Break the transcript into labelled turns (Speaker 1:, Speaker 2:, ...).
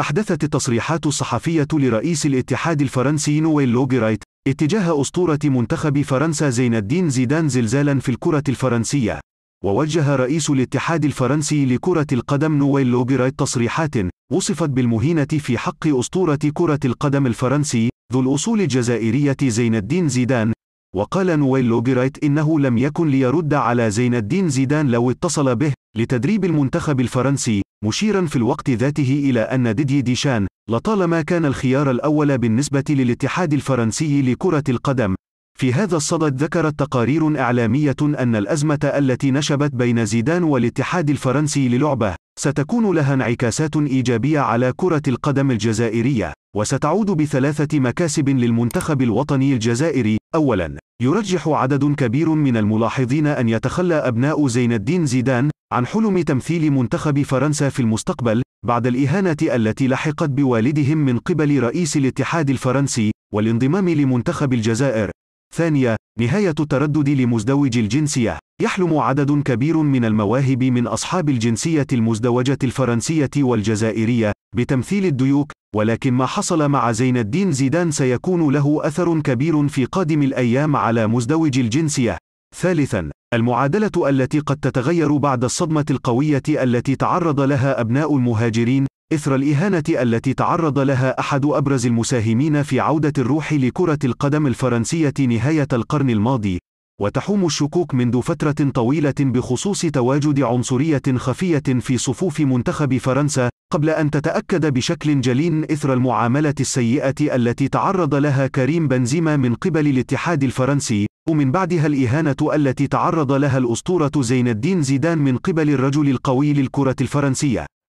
Speaker 1: أحدثت التصريحات الصحفية لرئيس الاتحاد الفرنسي نويل لوغيرايت اتجاه أسطورة منتخب فرنسا زين الدين زيدان زلزالا في الكرة الفرنسية. ووجه رئيس الاتحاد الفرنسي لكرة القدم نويل لوغيرايت تصريحات وصفت بالمهينة في حق أسطورة كرة القدم الفرنسي ذو الأصول الجزائرية زين الدين زيدان وقال نويل لوبيرايت إنه لم يكن ليرد على زين الدين زيدان لو اتصل به لتدريب المنتخب الفرنسي مشيرا في الوقت ذاته إلى أن ديدي ديشان لطالما كان الخيار الأول بالنسبة للاتحاد الفرنسي لكرة القدم في هذا الصدد ذكرت تقارير إعلامية أن الأزمة التي نشبت بين زيدان والاتحاد الفرنسي للعبة ستكون لها انعكاسات إيجابية على كرة القدم الجزائرية، وستعود بثلاثة مكاسب للمنتخب الوطني الجزائري، أولاً، يرجح عدد كبير من الملاحظين أن يتخلى أبناء زين الدين زيدان عن حلم تمثيل منتخب فرنسا في المستقبل، بعد الإهانة التي لحقت بوالدهم من قبل رئيس الاتحاد الفرنسي، والانضمام لمنتخب الجزائر، ثانية، نهاية التردد لمزدوج الجنسية. يحلم عدد كبير من المواهب من أصحاب الجنسية المزدوجة الفرنسية والجزائرية بتمثيل الديوك، ولكن ما حصل مع زين الدين زيدان سيكون له أثر كبير في قادم الأيام على مزدوج الجنسية. ثالثاً، المعادلة التي قد تتغير بعد الصدمة القوية التي تعرض لها أبناء المهاجرين إثر الإهانة التي تعرض لها أحد أبرز المساهمين في عودة الروح لكرة القدم الفرنسية نهاية القرن الماضي، وتحوم الشكوك منذ فترة طويلة بخصوص تواجد عنصرية خفية في صفوف منتخب فرنسا، قبل أن تتأكد بشكل جلي إثر المعاملة السيئة التي تعرض لها كريم بنزيما من قبل الاتحاد الفرنسي، ومن بعدها الإهانة التي تعرض لها الأسطورة زين الدين زيدان من قبل الرجل القوي للكرة الفرنسية.